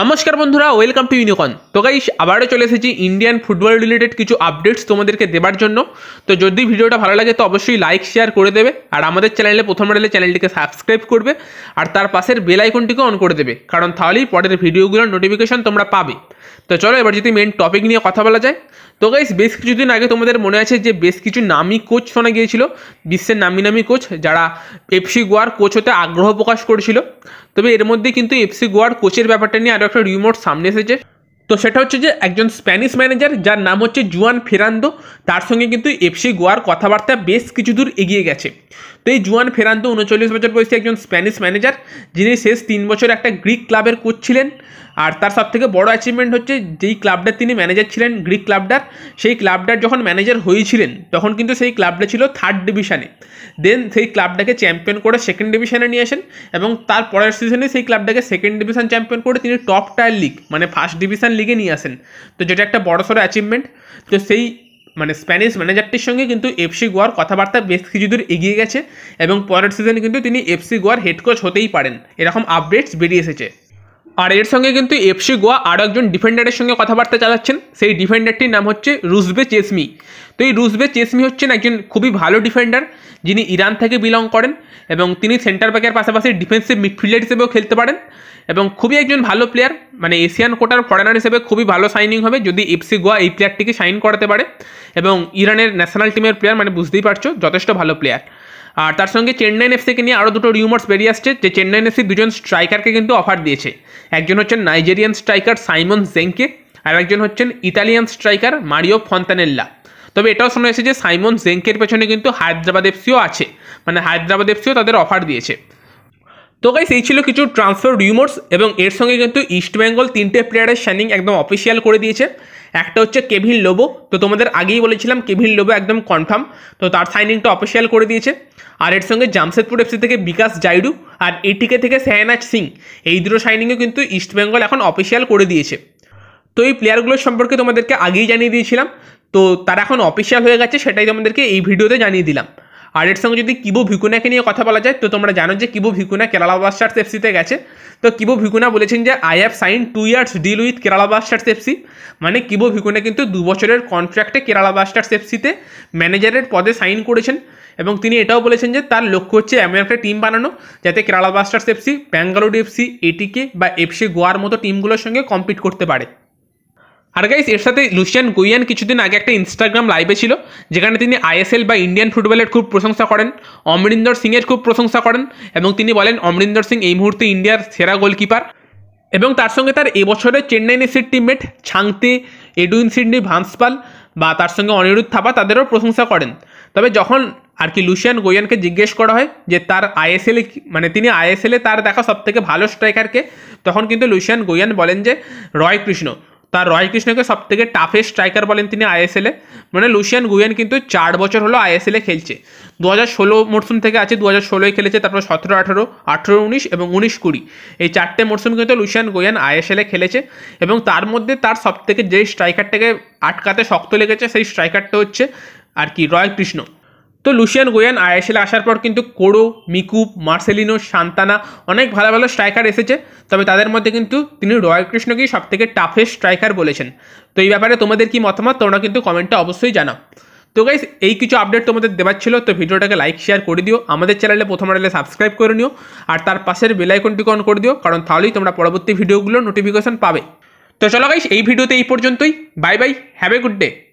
নমস্কার বন্ধুরা welcome to ইউনিকন তো গাইস আবারও চলে এসেছি ইন্ডিয়ান ফুটবল রিলেটেড কিছু আপডেটস তোমাদেরকে দেবার জন্য তো যদি ভিডিওটা ভালো লাগে তো অবশ্যই লাইক শেয়ার করে দেবে আর আমাদের চ্যানেলে প্রথম রেলে চ্যানেলটিকে সাবস্ক্রাইব করবে আর তার পাশের বেল আইকনটিকে অন করে দেবে কারণ তাহলেই পরের ভিডিওগুলোর নোটিফিকেশন তোমরা পাবে তো চলো এবার যদি মেন টপিক নিয়ে কথা বলা যায় তো গাইস বেশ কিছুদিন আগে তোমাদের মনে আছে যে বেশ কিছু নামি কোচ শোনা গিয়েছিল বিশ্বের নামি নামি কোচ যারা এফসি গোয়ার কোচ হতে আগ্রহ প্রকাশ করেছিল তবে এর মধ্যে কিন্তু এফসি গোয়ার কোচের ব্যাপারটা নিয়ে আরও একটা রিমোট সামনে এসেছে তো সেটা হচ্ছে যে একজন স্প্যানিশ ম্যানেজার যার নাম হচ্ছে জুয়ান ফেরান্দো তার সঙ্গে কিন্তু এফসি গোয়ার কথাবার্তা বেশ কিছু দূর এগিয়ে গেছে তো এই জুয়ান ফেরান্দো উনচল্লিশ বছর বয়সী একজন স্প্যানিশ ম্যানেজার যিনি শেষ তিন বছর একটা গ্রিক ক্লাবের কোচ ছিলেন আর তার সব থেকে বড় অ্যাচিভমেন্ট হচ্ছে যেই ক্লাবটার তিনি ম্যানেজার ছিলেন গ্রিক ক্লাবটার সেই ক্লাবটার যখন ম্যানেজার হয়েছিলেন তখন কিন্তু সেই ক্লাবটা ছিল থার্ড ডিভিশনে দেন সেই ক্লাবটাকে চ্যাম্পিয়ন করে সেকেন্ড ডিভিশনে নিয়ে আসেন এবং তার পরের সিজনে সেই ক্লাবটাকে সেকেন্ড ডিভিশন চ্যাম্পিয়ন করে তিনি টপ টায়ার লিগ মানে ফার্স্ট ডিভিশন লিগে নিয়ে আসেন তো যেটা একটা বড়সড় অ্যাচিভমেন্ট তো সেই মানে স্প্যানিশ ম্যানেজারটির সঙ্গে কিন্তু এফসি গোয়ার কথাবার্তা বেশ কিছু দূর এগিয়ে গেছে এবং পরের সিজনে কিন্তু তিনি এফসি গোয়ার হেড কোচ হতেই পারেন এরকম আপডেটস বেরিয়ে এসেছে আর এর সঙ্গে কিন্তু এফসি গোয়া আরও একজন ডিফেন্ডারের সঙ্গে কথাবার্তা চালাচ্ছেন সেই ডিফেন্ডারটির নাম হচ্ছে রুজবে চেসমি তো এই রুজবে চেসমি হচ্ছেন একজন খুবই ভালো ডিফেন্ডার যিনি ইরান থেকে বিলং করেন এবং তিনি সেন্টার ব্যাকের পাশাপাশি ডিফেন্সিভ মিডফিল্ডার হিসেবেও খেলতে পারেন এবং খুবই একজন ভালো প্লেয়ার মানে এশিয়ান কোটার ফরেনার হিসেবে খুবই ভালো সাইনিং হবে যদি এফসি গোয়া এই প্লেয়ারটিকে সাইন করাতে পারে এবং ইরানের ন্যাশনাল টিমের প্লেয়ার মানে বুঝতেই পারছো যথেষ্ট ভালো প্লেয়ার আর তার সঙ্গে চেন্নাই এফসিকে নিয়ে আরও দুটো রিউমার্স বেরিয়ে আসছে যে চেন্নাই এফসি দুজন স্ট্রাইকারকে কিন্তু অফার দিয়েছে একজন হচ্ছেন নাইজেরিয়ান স্ট্রাইকার সাইমন জেংকে আর একজন হচ্ছেন ইতালিয়ান স্ট্রাইকার মারিও ফন্তানেল্লা তবে এটাও শোনা এসেছে যে সাইমন জেঙ্কের পেছনে কিন্তু হায়দ্রাবাদ এফসিও আছে মানে হায়দ্রাবাদ এফসিও তাদের অফার দিয়েছে তো গাইস এই ছিল কিছু ট্রান্সফার রিউমোর্স এবং এর সঙ্গে কিন্তু ইস্টবেঙ্গল তিনটে প্লেয়ারের শাইনিং একদম অফিসিয়াল করে দিয়েছে একটা হচ্ছে কেভিন লোবো তো তোমাদের আগেই বলেছিলাম কেভিন লোবো একদম কনফার্ম তো তার সাইনিংটা অফিসিয়াল করে দিয়েছে আর এর সঙ্গে জামশেদপুর এফসি থেকে বিকাশ জাইডু আর এটিকে থেকে সায়নাজ সিং এই দুটো সাইনিংও কিন্তু ইস্টবেঙ্গল এখন অফিসিয়াল করে দিয়েছে তো এই প্লেয়ারগুলোর সম্পর্কে তোমাদেরকে আগেই জানিয়ে দিয়েছিলাম তো তারা এখন অফিসিয়াল হয়ে গেছে সেটাই তোমাদেরকে এই ভিডিওতে জানিয়ে দিলাম আর এর সঙ্গে যদি কিবো ভিকুনাকে নিয়ে কথা বলা যায় তো তোমরা জানো যে কিবো ভিকুনা কেরালা ব্লাস্টার্স এফসিতে গেছে তো কিবো ভিকুনা বলেছেন যে I have sign two years deal with Kerala Blasters FC মানে কিবো ভিকুনা কিন্তু দু বছরের কন্ট্রাক্টে কেরালা ব্লাস্টার্স এফসিতে ম্যানেজারের পদে সাইন করেছেন এবং তিনি এটাও বলেছেন যে তার লক্ষ্য হচ্ছে এমন একটা টিম বানানো যাতে Kerala Blasters FC Bangalore FC ATK বা এফসি গোয়ার মতো টিমগুলোর সঙ্গে কম্পিট করতে পারে আর গাইস এর সাথে লুসিয়ান গুইয়ান কিছুদিন আগে একটা ইনস্টাগ্রাম লাইভে ছিল যেখানে তিনি আইএসএল বা ইন্ডিয়ান ফুটবলের খুব প্রশংসা করেন অমরিন্দর সিংয়ের খুব প্রশংসা করেন এবং তিনি বলেন অমরিন্দর সিং এই মুহূর্তে ইন্ডিয়ার সেরা গোলকিপার এবং তার সঙ্গে তার এবছরে চেন্নাই নেসির টিমমেট ছাংতে এডুইন সিডনি ভান্সপাল বা তার সঙ্গে অনিরুদ্ধ থাপা তাদেরও প্রশংসা করেন তবে যখন আর কি লুসিয়ান গোয়ানকে জিজ্ঞেস করা হয় যে তার আইএসএলে মানে তিনি আইএসএলে তার দেখা সবথেকে ভালো স্ট্রাইকারকে তখন কিন্তু লুসিয়ান গোয়ান বলেন যে রয় কৃষ্ণ তার রয়েল কৃষ্ণকে সব থেকে টাফেস্ট স্ট্রাইকার বলেন তিনি আইএসএলে মানে লুসিয়ান গুয়েন কিন্তু চার বছর হলো আইএসএলে খেলছে দু হাজার ষোলো মরশুম থেকে আছে দু হাজার ষোলোয় খেলেছে তারপর সতেরো আঠেরো আঠেরো উনিশ এবং উনিশ কুড়ি এই চারটে মরশুম কিন্তু লুসিয়ান গুয়েন আইএসএলে খেলেছে এবং তার মধ্যে তার সব থেকে যে স্ট্রাইকারটাকে আটকাতে শক্ত লেগেছে সেই স্ট্রাইকারটা হচ্ছে আর কি রয় কৃষ্ণ তো লুসিয়ান গোয়ান আইএসএলে আসার পর কিন্তু কোড়ো মিকুপ মার্সেলিনো সান্তানা অনেক ভালো ভালো স্ট্রাইকার এসেছে তবে তাদের মধ্যে কিন্তু তিনি রয়্যাল কৃষ্ণকেই সবথেকে টাফেস্ট স্ট্রাইকার বলেছেন তো এই ব্যাপারে তোমাদের কি মতামত তোমরা কিন্তু কমেন্টে অবশ্যই জানাও তো গাইস এই কিছু আপডেট তোমাদের দেওয়ার ছিল তো ভিডিওটাকে লাইক শেয়ার করে দিও আমাদের চ্যানেলে প্রথম আড়ালে সাবস্ক্রাইব করে নিও আর তার পাশের বেলাইকনটিকে অন করে দিও কারণ তাহলেই তোমরা পরবর্তী ভিডিওগুলো নোটিফিকেশন পাবে তো চলো গাইস এই ভিডিওতে এই পর্যন্তই bye bye have a good day